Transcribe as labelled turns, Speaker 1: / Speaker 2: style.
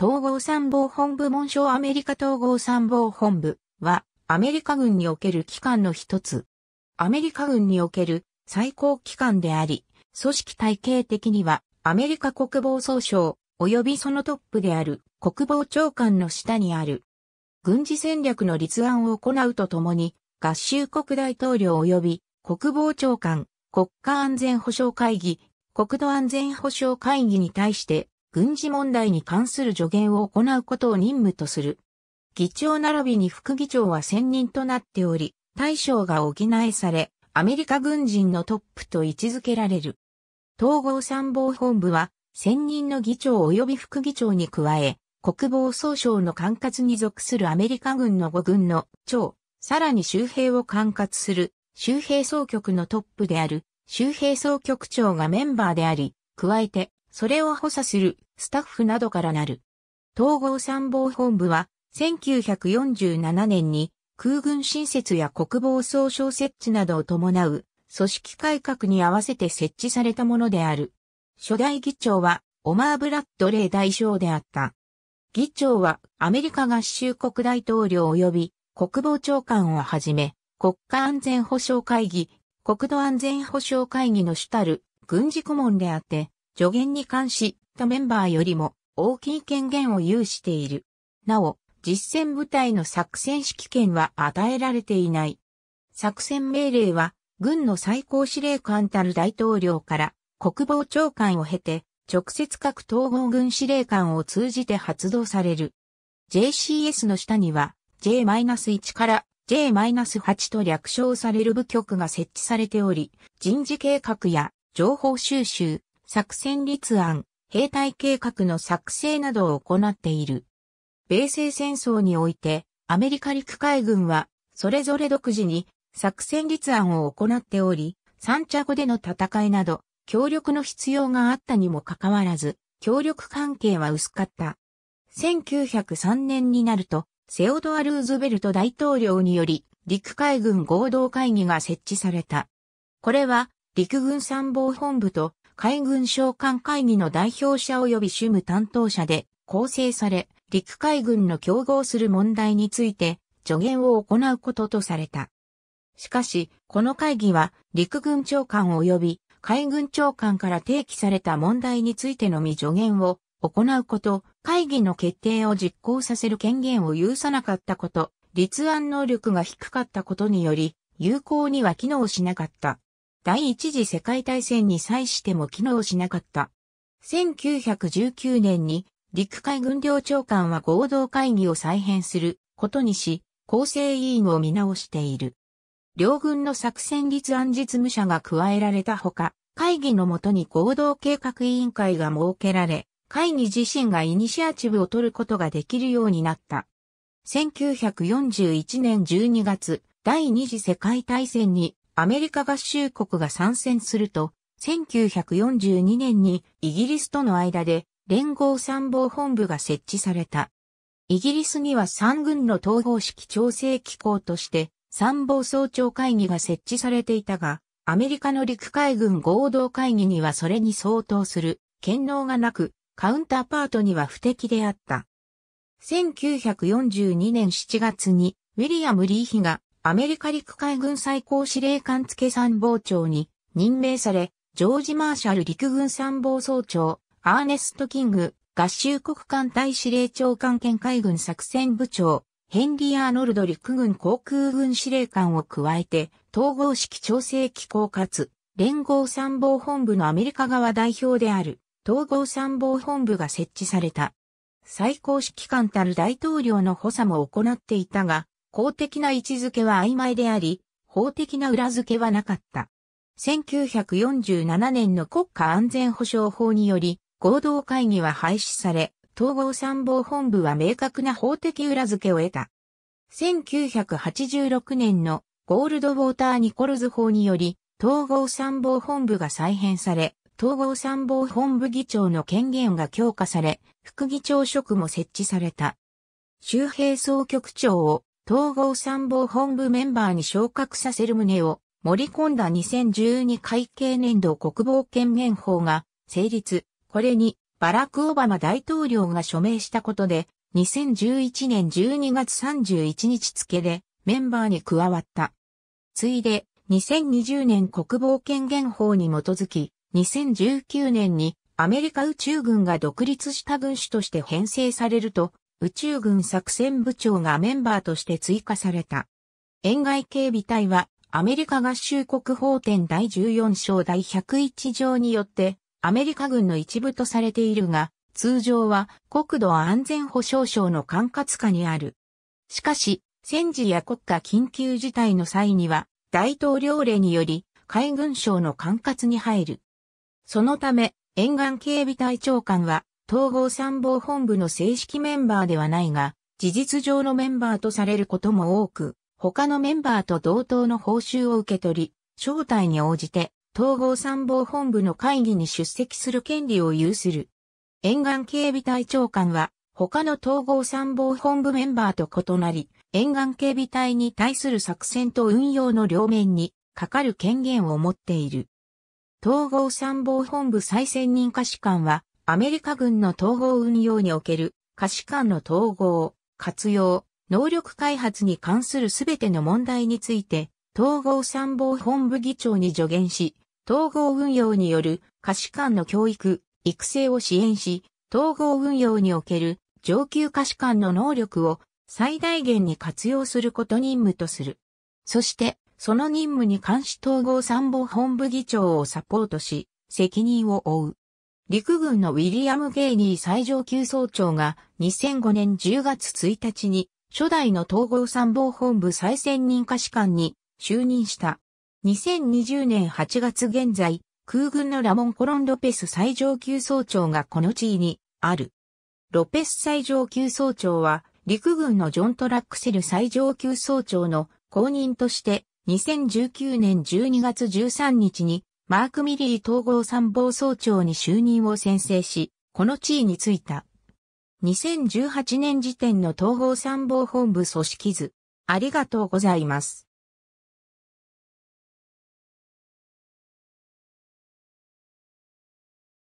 Speaker 1: 統合参謀本部門章アメリカ統合参謀本部はアメリカ軍における機関の一つ。アメリカ軍における最高機関であり、組織体系的にはアメリカ国防総省及びそのトップである国防長官の下にある。軍事戦略の立案を行うとともに、合衆国大統領及び国防長官、国家安全保障会議、国土安全保障会議に対して軍事問題に関する助言を行うことを任務とする。議長並びに副議長は専任となっており、大将が補えされ、アメリカ軍人のトップと位置づけられる。統合参謀本部は、専任の議長及び副議長に加え、国防総省の管轄に属するアメリカ軍の5軍の長、さらに周兵を管轄する周兵総局のトップである周兵総局長がメンバーであり、加えてそれを補佐するスタッフなどからなる。統合参謀本部は、1947年に空軍新設や国防総省設置などを伴う組織改革に合わせて設置されたものである。初代議長はオマー・ブラッドレー大将であった。議長はアメリカ合衆国大統領及び国防長官をはじめ、国家安全保障会議、国土安全保障会議の主たる軍事顧問であって、助言に関し、他メンバーよりも大きい権限を有している。なお、実戦部隊の作戦指揮権は与えられていない。作戦命令は、軍の最高司令官たる大統領から国防長官を経て、直接各統合軍司令官を通じて発動される。JCS の下には J-1 から J-8 と略称される部局が設置されており、人事計画や情報収集、作戦立案、兵隊計画の作成などを行っている。米西戦争において、アメリカ陸海軍は、それぞれ独自に作戦立案を行っており、三茶語での戦いなど、協力の必要があったにもかかわらず、協力関係は薄かった。1903年になると、セオドア・ルーズベルト大統領により、陸海軍合同会議が設置された。これは、陸軍参謀本部と海軍召官会議の代表者及び主務担当者で構成され、陸海軍の競合する問題について助言を行うこととされた。しかし、この会議は陸軍長官及び海軍長官から提起された問題についてのみ助言を行うこと、会議の決定を実行させる権限を有さなかったこと、立案能力が低かったことにより、有効には機能しなかった。第一次世界大戦に際しても機能しなかった。1919年に陸海軍領長官は合同会議を再編することにし、構成委員を見直している。両軍の作戦立案実務者が加えられたほか、会議のもとに合同計画委員会が設けられ、会議自身がイニシアチブを取ることができるようになった。1941年12月、第二次世界大戦にアメリカ合衆国が参戦すると、1942年にイギリスとの間で連合参謀本部が設置された。イギリスには三軍の統合式調整機構として参謀総長会議が設置されていたが、アメリカの陸海軍合同会議にはそれに相当する権能がなく、カウンターパートには不敵であった。1942年7月にウィリアム・リーヒがアメリカ陸海軍最高司令官付参謀長に任命され、ジョージ・マーシャル陸軍参謀総長、アーネスト・キング、合衆国艦隊司令長官兼海軍作戦部長、ヘンリー・アーノルド陸軍航空軍司令官を加えて、統合式調整機構かつ、連合参謀本部のアメリカ側代表である、統合参謀本部が設置された。最高指揮官たる大統領の補佐も行っていたが、公的な位置づけは曖昧であり、法的な裏付けはなかった。1947年の国家安全保障法により、合同会議は廃止され、統合参謀本部は明確な法的裏付けを得た。1986年のゴールドウォーター・ニコルズ法により、統合参謀本部が再編され、統合参謀本部議長の権限が強化され、副議長職も設置された。周平総局長を統合参謀本部メンバーに昇格させる旨を盛り込んだ2012会計年度国防権限法が成立。これにバラク・オバマ大統領が署名したことで2011年12月31日付でメンバーに加わった。ついで2020年国防権限法に基づき2019年にアメリカ宇宙軍が独立した軍種として編成されると宇宙軍作戦部長がメンバーとして追加された。沿外警備隊はアメリカ合衆国法典第14章第101条によってアメリカ軍の一部とされているが、通常は国土安全保障省の管轄下にある。しかし、戦時や国家緊急事態の際には、大統領令により海軍省の管轄に入る。そのため、沿岸警備隊長官は統合参謀本部の正式メンバーではないが、事実上のメンバーとされることも多く、他のメンバーと同等の報酬を受け取り、招待に応じて統合参謀本部の会議に出席する権利を有する。沿岸警備隊長官は他の統合参謀本部メンバーと異なり、沿岸警備隊に対する作戦と運用の両面にかかる権限を持っている。統合参謀本部再選任下士官はアメリカ軍の統合運用における可視間の統合、活用、能力開発に関するすべての問題について、統合参謀本部議長に助言し、統合運用による可視間の教育、育成を支援し、統合運用における上級可視間の能力を最大限に活用すること任務とする。そして、その任務に関し統合参謀本部議長をサポートし、責任を負う。陸軍のウィリアム・ゲイニー最上級総長が2005年10月1日に初代の統合参謀本部再選任科士官に就任した。2020年8月現在、空軍のラモン・コロン・ロペス最上級総長がこの地位にある。ロペス最上級総長は、陸軍のジョン・トラックセル最上級総長の後任として、2019年12月13日にマーク・ミリー統合参謀総長に就任を宣誓し、この地位に就いた。2018年時点の統合参謀本部組織図。ありがとうございます。